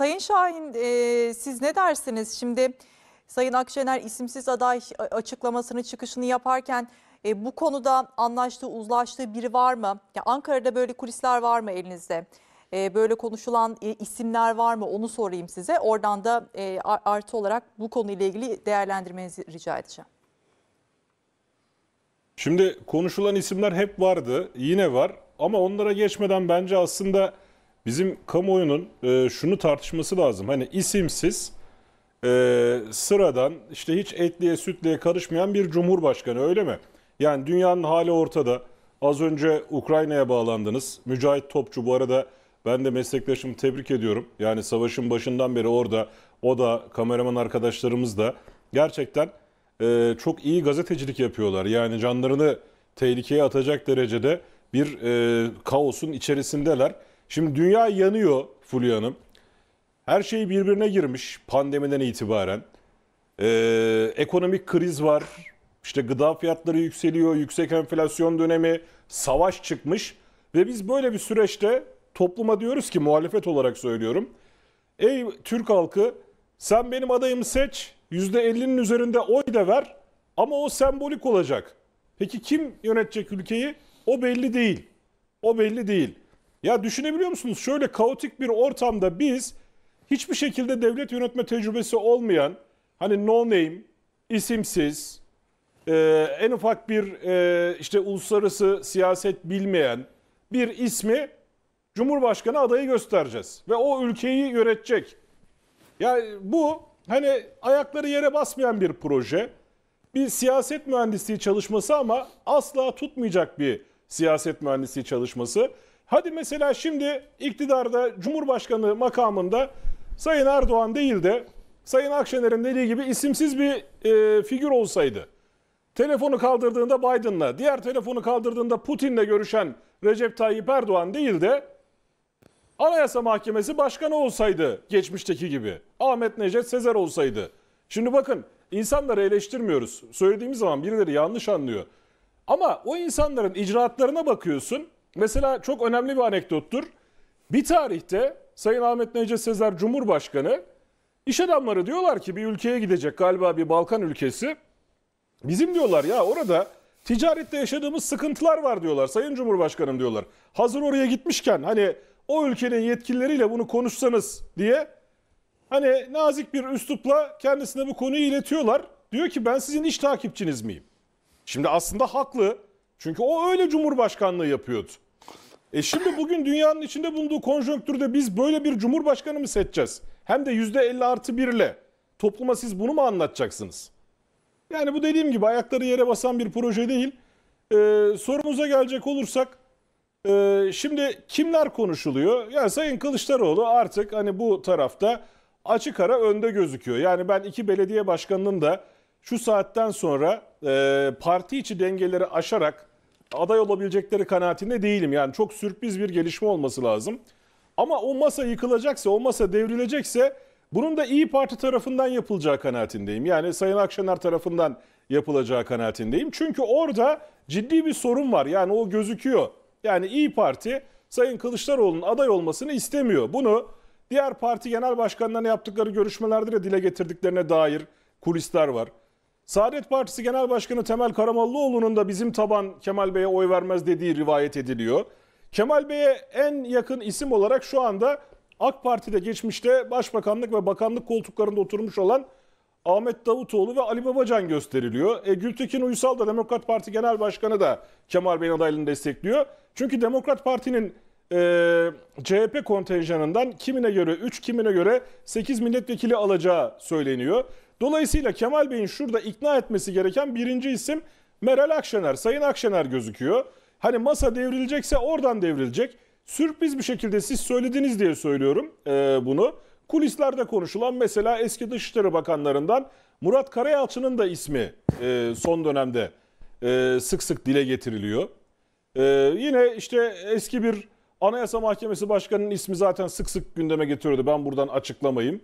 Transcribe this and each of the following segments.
Sayın Şahin e, siz ne dersiniz? Şimdi Sayın Akşener isimsiz aday e, açıklamasını çıkışını yaparken e, bu konuda anlaştığı uzlaştığı biri var mı? Ya Ankara'da böyle kulisler var mı elinizde? E, böyle konuşulan e, isimler var mı? Onu sorayım size. Oradan da e, artı olarak bu konuyla ilgili değerlendirmenizi rica edeceğim. Şimdi konuşulan isimler hep vardı, yine var. Ama onlara geçmeden bence aslında bizim kamuoyunun e, şunu tartışması lazım. Hani isimsiz e, sıradan işte hiç etliye sütliye karışmayan bir cumhurbaşkanı öyle mi? Yani dünyanın hali ortada. Az önce Ukrayna'ya bağlandınız. Mücahit Topçu bu arada ben de meslektaşımı tebrik ediyorum. Yani savaşın başından beri orada o da kameraman arkadaşlarımız da gerçekten e, çok iyi gazetecilik yapıyorlar. Yani canlarını tehlikeye atacak derecede bir e, kaosun içerisindeler. Şimdi dünya yanıyor Fulya Hanım. Her şey birbirine girmiş pandemiden itibaren. Ee, ekonomik kriz var. İşte gıda fiyatları yükseliyor, yüksek enflasyon dönemi, savaş çıkmış ve biz böyle bir süreçte topluma diyoruz ki muhalefet olarak söylüyorum. Ey Türk halkı sen benim adayımı seç, %50'nin üzerinde oy da ver ama o sembolik olacak. Peki kim yönetecek ülkeyi? O belli değil. O belli değil. Ya düşünebiliyor musunuz? Şöyle kaotik bir ortamda biz hiçbir şekilde devlet yönetme tecrübesi olmayan, hani no name, isimsiz, e, en ufak bir e, işte uluslararası siyaset bilmeyen bir ismi Cumhurbaşkanı adayı göstereceğiz. Ve o ülkeyi yönetecek. Yani bu hani ayakları yere basmayan bir proje. Bir siyaset mühendisliği çalışması ama asla tutmayacak bir siyaset mühendisliği çalışması. Hadi mesela şimdi iktidarda Cumhurbaşkanı makamında Sayın Erdoğan değil de Sayın Akşener'in dediği gibi isimsiz bir e, figür olsaydı. Telefonu kaldırdığında Biden'la, diğer telefonu kaldırdığında Putin'le görüşen Recep Tayyip Erdoğan değil de Anayasa Mahkemesi başkanı olsaydı geçmişteki gibi. Ahmet Necdet Sezer olsaydı. Şimdi bakın insanları eleştirmiyoruz. Söylediğimiz zaman birileri yanlış anlıyor. Ama o insanların icraatlarına bakıyorsun. Mesela çok önemli bir anekdottur. Bir tarihte Sayın Ahmet Necdet Sezer Cumhurbaşkanı iş adamları diyorlar ki bir ülkeye gidecek galiba bir Balkan ülkesi. Bizim diyorlar ya orada ticarette yaşadığımız sıkıntılar var diyorlar Sayın Cumhurbaşkanım diyorlar. Hazır oraya gitmişken hani o ülkenin yetkilileriyle bunu konuşsanız diye hani nazik bir üslupla kendisine bu konuyu iletiyorlar. Diyor ki ben sizin iş takipçiniz miyim? Şimdi aslında haklı. Çünkü o öyle cumhurbaşkanlığı yapıyordu. E şimdi bugün dünyanın içinde bulunduğu konjonktürde biz böyle bir cumhurbaşkanı mı seçeceğiz? Hem de yüzde %50 artı 1 ile. Topluma siz bunu mu anlatacaksınız? Yani bu dediğim gibi ayakları yere basan bir proje değil. Ee, sorumuza gelecek olursak e, şimdi kimler konuşuluyor? Yani Sayın Kılıçdaroğlu artık hani bu tarafta açık ara önde gözüküyor. Yani ben iki belediye başkanının da şu saatten sonra e, parti içi dengeleri aşarak aday olabilecekleri kanaatinde değilim. Yani çok sürpriz bir gelişme olması lazım. Ama o masa yıkılacaksa, o masa devrilecekse bunun da İyi Parti tarafından yapılacağı kanaatindeyim. Yani Sayın Akşener tarafından yapılacağı kanaatindeyim. Çünkü orada ciddi bir sorun var. Yani o gözüküyor. Yani İyi Parti Sayın Kılıçdaroğlu'nun aday olmasını istemiyor. Bunu diğer parti genel başkanlarına yaptıkları görüşmelerde de dile getirdiklerine dair kulisler var. Saadet Partisi Genel Başkanı Temel Karamollaoğlu'nun da bizim taban Kemal Bey'e oy vermez dediği rivayet ediliyor. Kemal Bey'e en yakın isim olarak şu anda AK Parti'de geçmişte başbakanlık ve bakanlık koltuklarında oturmuş olan Ahmet Davutoğlu ve Ali Babacan gösteriliyor. E, Gültekin Uysal da Demokrat Parti Genel Başkanı da Kemal Bey'in adaylığını destekliyor. Çünkü Demokrat Parti'nin e, CHP kontenjanından kimine göre 3, kimine göre 8 milletvekili alacağı söyleniyor. Dolayısıyla Kemal Bey'in şurada ikna etmesi gereken birinci isim Meral Akşener, Sayın Akşener gözüküyor. Hani masa devrilecekse oradan devrilecek. Sürpriz bir şekilde siz söylediniz diye söylüyorum e, bunu. Kulislerde konuşulan mesela eski Dışişleri Bakanlarından Murat Karayalçı'nın da ismi e, son dönemde e, sık sık dile getiriliyor. E, yine işte eski bir Anayasa Mahkemesi Başkanı'nın ismi zaten sık sık gündeme getiriyordu. Ben buradan açıklamayayım.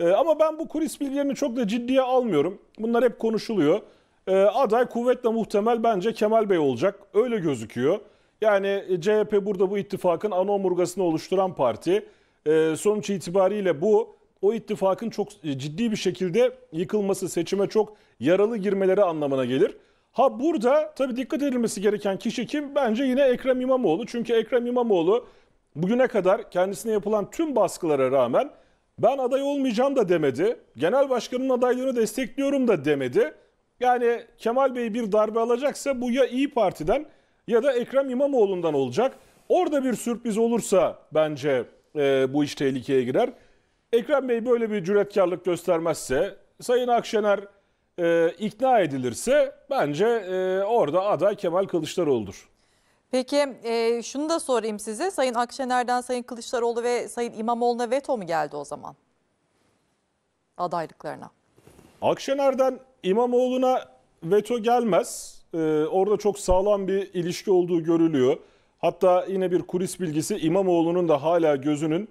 E, ama ben bu kulis bilgilerini çok da ciddiye almıyorum. Bunlar hep konuşuluyor. E, aday kuvvetle muhtemel bence Kemal Bey olacak. Öyle gözüküyor. Yani e, CHP burada bu ittifakın ana omurgasını oluşturan parti. E, sonuç itibariyle bu o ittifakın çok e, ciddi bir şekilde yıkılması, seçime çok yaralı girmeleri anlamına gelir. Ha burada tabii dikkat edilmesi gereken kişi kim? Bence yine Ekrem İmamoğlu. Çünkü Ekrem İmamoğlu bugüne kadar kendisine yapılan tüm baskılara rağmen ben aday olmayacağım da demedi. Genel başkanın adaylığını destekliyorum da demedi. Yani Kemal Bey bir darbe alacaksa bu ya İyi Parti'den ya da Ekrem İmamoğlu'ndan olacak. Orada bir sürpriz olursa bence e, bu iş tehlikeye girer. Ekrem Bey böyle bir cüretkarlık göstermezse, Sayın Akşener e, ikna edilirse bence e, orada aday Kemal Kılıçdaroğlu'dur. Peki e, şunu da sorayım size. Sayın Akşener'den Sayın Kılıçdaroğlu ve Sayın İmamoğlu'na veto mu geldi o zaman? Adaylıklarına. Akşener'den İmamoğlu'na veto gelmez. Ee, orada çok sağlam bir ilişki olduğu görülüyor. Hatta yine bir kulis bilgisi İmamoğlu'nun da hala gözünün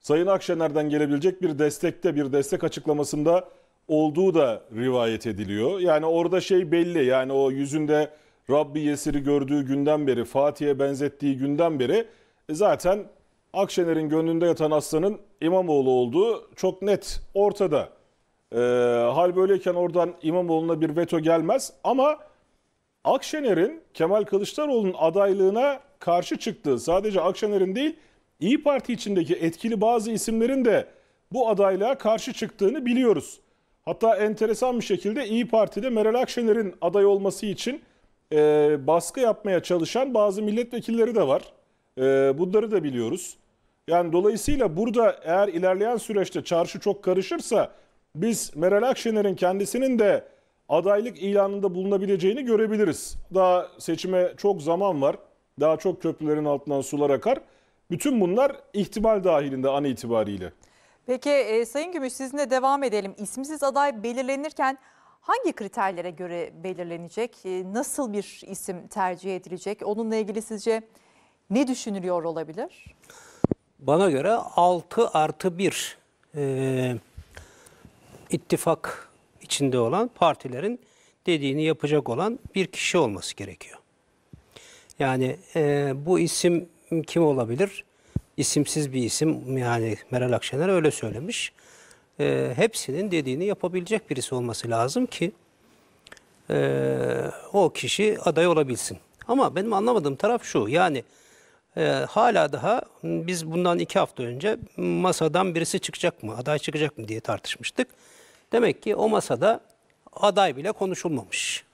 Sayın Akşener'den gelebilecek bir destekte bir destek açıklamasında olduğu da rivayet ediliyor. Yani orada şey belli yani o yüzünde Rabbi Yesir'i gördüğü günden beri, Fatih'e benzettiği günden beri e, zaten Akşener'in gönlünde yatan aslanın İmamoğlu olduğu çok net ortada. E, hal böyleyken oradan İmamoğlu'na bir veto gelmez ama Akşener'in Kemal Kılıçdaroğlu'nun adaylığına karşı çıktığı sadece Akşener'in değil İyi Parti içindeki etkili bazı isimlerin de bu adaylığa karşı çıktığını biliyoruz. Hatta enteresan bir şekilde İyi Parti'de Meral Akşener'in aday olması için e, baskı yapmaya çalışan bazı milletvekilleri de var. E, bunları da biliyoruz. Yani dolayısıyla burada eğer ilerleyen süreçte çarşı çok karışırsa biz Meral Akşener'in kendisinin de adaylık ilanında bulunabileceğini görebiliriz. Daha seçime çok zaman var. Daha çok köprülerin altından sular akar. Bütün bunlar ihtimal dahilinde an itibariyle. Peki e, Sayın Gümüş sizinle devam edelim. İsimsiz aday belirlenirken hangi kriterlere göre belirlenecek? E, nasıl bir isim tercih edilecek? Onunla ilgili sizce ne düşünülüyor olabilir? Bana göre 6 artı 1 e, ittifak içinde olan partilerin dediğini yapacak olan bir kişi olması gerekiyor. Yani e, bu isim kim olabilir? İsimsiz bir isim yani Meral Akşener öyle söylemiş e, hepsinin dediğini yapabilecek birisi olması lazım ki e, o kişi aday olabilsin. Ama benim anlamadığım taraf şu yani e, hala daha biz bundan iki hafta önce masadan birisi çıkacak mı aday çıkacak mı diye tartışmıştık. Demek ki o masada aday bile konuşulmamış.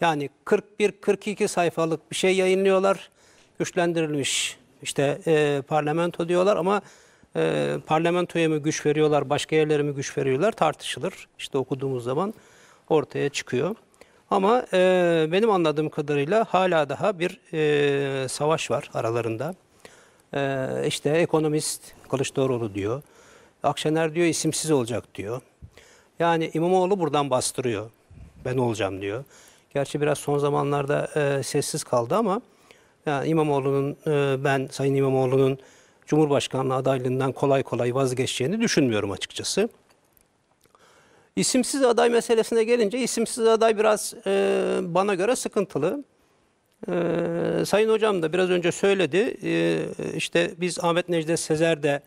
Yani 41-42 sayfalık bir şey yayınlıyorlar. Güçlendirilmiş işte e, parlamento diyorlar ama e, parlamentoya mı güç veriyorlar, başka yerlere mi güç veriyorlar tartışılır. İşte okuduğumuz zaman ortaya çıkıyor. Ama e, benim anladığım kadarıyla hala daha bir e, savaş var aralarında. E, işte ekonomist Kılıçdaroğlu diyor. Akşener diyor isimsiz olacak diyor. Yani İmamoğlu buradan bastırıyor. Ben olacağım diyor. Gerçi biraz son zamanlarda e, sessiz kaldı ama yani İmamoğlu'nun e, ben Sayın İmamoğlu'nun Cumhurbaşkanlığı adaylığından kolay kolay vazgeçeceğini düşünmüyorum açıkçası. İsimsiz aday meselesine gelince isimsiz aday biraz e, bana göre sıkıntılı. E, Sayın Hocam da biraz önce söyledi. E, işte biz Ahmet Necdet Sezer de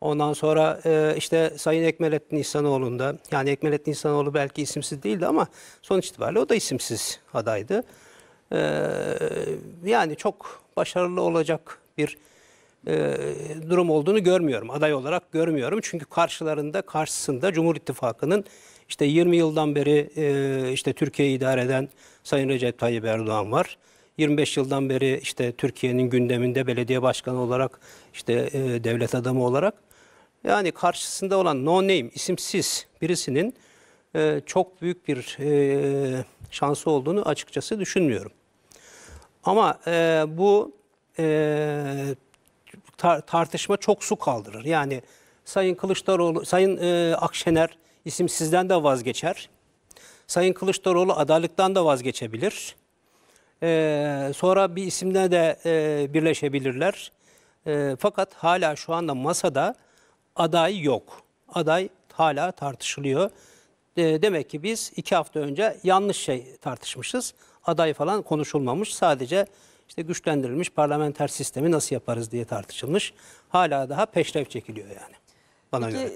ondan sonra e, işte Sayın Ekmelettin İhsanoğlu'nda yani Ekmelettin İhsanoğlu belki isimsiz değildi ama sonuç itibariyle o da isimsiz adaydı. E, yani çok başarılı olacak bir e, durum olduğunu görmüyorum. Aday olarak görmüyorum. Çünkü karşılarında, karşısında Cumhur İttifakı'nın işte 20 yıldan beri e, işte Türkiye'yi idare eden Sayın Recep Tayyip Erdoğan var. 25 yıldan beri işte Türkiye'nin gündeminde belediye başkanı olarak işte e, devlet adamı olarak yani karşısında olan no name isimsiz birisinin e, çok büyük bir e, şansı olduğunu açıkçası düşünmüyorum. Ama e, bu e, tar tartışma çok su kaldırır. Yani Sayın Kılıçdaroğlu, Sayın e, Akşener sizden de vazgeçer. Sayın Kılıçdaroğlu adaylıktan da vazgeçebilir. E, sonra bir isimle de e, birleşebilirler. E, fakat hala şu anda masada aday yok. Aday hala tartışılıyor. E, demek ki biz iki hafta önce yanlış şey tartışmışız. Aday falan konuşulmamış. Sadece işte güçlendirilmiş parlamenter sistemi nasıl yaparız diye tartışılmış. Hala daha peşrev çekiliyor yani bana Peki, göre.